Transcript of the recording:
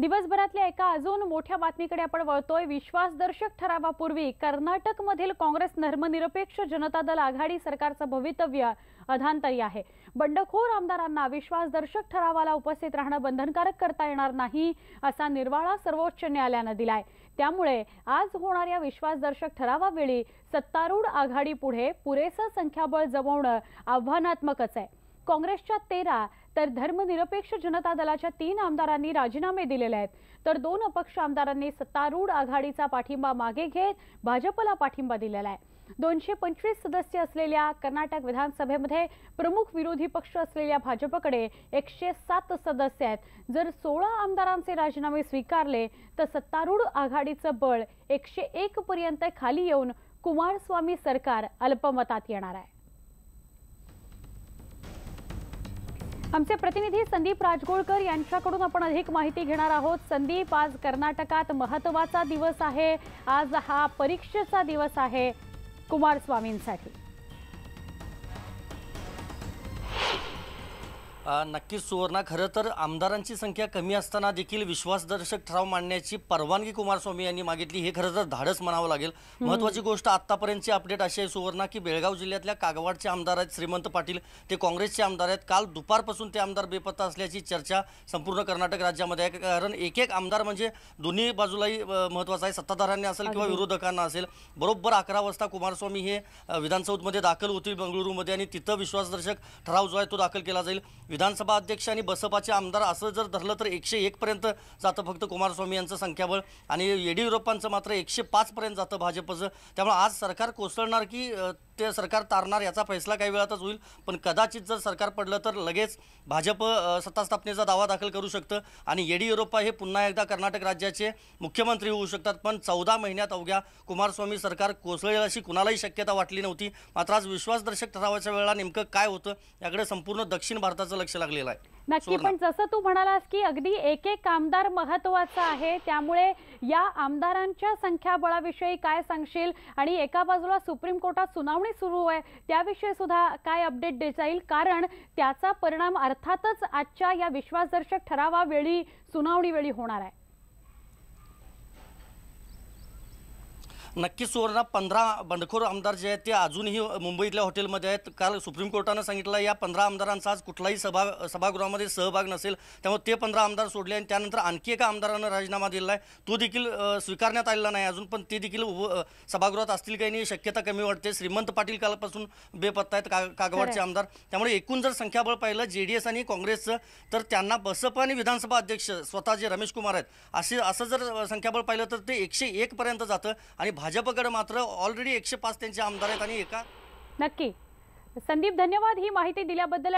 दिवसभरातल्या एका अजून मोठ्या बातमीकडे आपण वळतोय विश्वासदर्शक ठरावापूर्वी कर्नाटकमधील काँग्रेस धर्मनिरपेक्ष जनता दल आघाडी सरकारचं भवितव्य अधांतरी आहे बंडखोर आमदारांना विश्वासदर्शक ठरावाला उपस्थित राहणं बंधनकारक करता येणार नाही असा निर्वाळा सर्वोच्च न्यायालयानं दिलाय त्यामुळे आज होणाऱ्या विश्वासदर्शक ठरावावेळी सत्तारूढ आघाडी पुढे पुरेसं संख्याबळ जमवणं आव्हानात्मकच आहे काँग्रेसच्या तेरा तर धर्मनिरपेक्ष जनता दलाच्या तीन आमदारांनी राजीनामे दिलेले आहेत तर दोन अपक्ष आमदारांनी सत्तारूढ आघाडीचा पाठिंबा मागे घेत भाजपला पाठिंबा दिलेला आहे दोनशे पंचवीस सदस्य असलेल्या कर्नाटक विधानसभेमध्ये प्रमुख विरोधी पक्ष असलेल्या भाजपकडे एकशे सात सदस्य आहेत जर सोळा आमदारांचे राजीनामे स्वीकारले तर सत्तारूढ आघाडीचं बळ एकशे एक पर्यंत खाली येऊन कुमारस्वामी सरकार अल्पमतात येणार आहे आमचे प्रतिनिधी संदीप राजगोळकर यांच्याकडून आपण अधिक माहिती घेणार आहोत संदीप आज कर्नाटकात महत्वाचा दिवस आहे आज हा परीक्षेचा दिवस आहे कुमारस्वामींसाठी नक्कीच सुवर्णा खरं तर आमदारांची संख्या कमी असताना देखील विश्वासदर्शक ठराव मांडण्याची परवानगी कुमारस्वामी यांनी मागितली हे खरं तर धाडस म्हणावं लागेल महत्त्वाची गोष्ट आतापर्यंतची अपडेट अशी आहे सुवर्णा की बेळगाव जिल्ह्यातल्या कागवाडचे आमदार आहेत श्रीमंत पाटील ते काँग्रेसचे आमदार आहेत काल दुपारपासून ते आमदार बेपत्ता असल्याची चर्चा संपूर्ण कर्नाटक राज्यामध्ये आहे कारण एक एक आमदार म्हणजे दोन्ही बाजूलाही महत्त्वाचा आहे सत्ताधाऱ्यांनी असेल किंवा विरोधकांना असेल बरोबर अकरा वाजता कुमारस्वामी हे विधानसभेमध्ये दाखल होतील बंगळुरूमध्ये आणि तिथं विश्वासदर्शक ठराव जो आहे तो दाखल केला जाईल विधानसभा अध्यक्ष आणि बसपाचे आमदार असं जर धरलं तर एकशे एकपर्यंत जातं फक्त कुमारस्वामी यांचं संख्याबळ आणि येडियुरप्पांचं मात्र एकशे पाचपर्यंत जातं भाजपचं त्यामुळे आज सरकार कोसळणार की ते सरकार तारणार याचा फैसला काही वेळातच होईल पण कदाचित जर सरकार पडलं तर लगेच भाजप सत्तास्थापनेचा दावा दाखल करू शकतं आणि येडियुरप्पा हे पुन्हा एकदा कर्नाटक राज्याचे मुख्यमंत्री होऊ शकतात पण चौदा महिन्यात अवघ्या कुमारस्वामी सरकार कोसळेल अशी कुणालाही शक्यता वाटली नव्हती मात्र आज विश्वासदर्शक ठरावाच्या वेळेला नेमकं काय होतं याकडे संपूर्ण दक्षिण भारताचं लक्ष लागलेलं आहे नक्की पण जसं तू म्हणालास की अगदी एक एक आमदार महत्वाचा आहे त्यामुळे या आमदारांच्या संख्याबळाविषयी काय सांगशील आणि एका बाजूला सुप्रीम कोर्टात सुनावणी सुरू आहे त्याविषयी सुद्धा काय अपडेट देता येईल कारण त्याचा परिणाम अर्थातच आजच्या या विश्वासदर्शक ठरावावेळी वेळी होणार आहे नक्कीच सुवर्ण पंधरा बंडखोर आमदार जे आहेत ते अजूनही मुंबईतल्या हॉटेलमध्ये आहेत काल सुप्रीम कोर्टानं सांगितलं या पंधरा आमदारांचा आज कुठलाही सभा सभागृहामध्ये सहभाग नसेल त्यामुळे ते पंधरा आमदार सोडले आणि त्यानंतर आणखी एका आमदारानं राजीनामा दिलेला आहे तो देखील स्वीकारण्यात आलेला नाही अजून पण ते देखील सभागृहात असतील काही नाही शक्यता कमी वाटते श्रीमंत पाटील कालपासून बेपत्ता आहेत का कागवाडचे आमदार त्यामुळे एकूण जर संख्याबळ पाहिलं जे डी एस आणि काँग्रेसचं तर त्यांना बसप आणि विधानसभा अध्यक्ष स्वतः जे रमेश कुमार आहेत असे असं जर संख्याबळ पाहिलं तर ते एकशे एकपर्यंत जातं आणि भाजपकडे मात्र ऑलरेडी एकशे पाच त्यांचे आमदार आहेत आणि एका नक्की संदीप धन्यवाद ही माहिती दिल्याबद्दल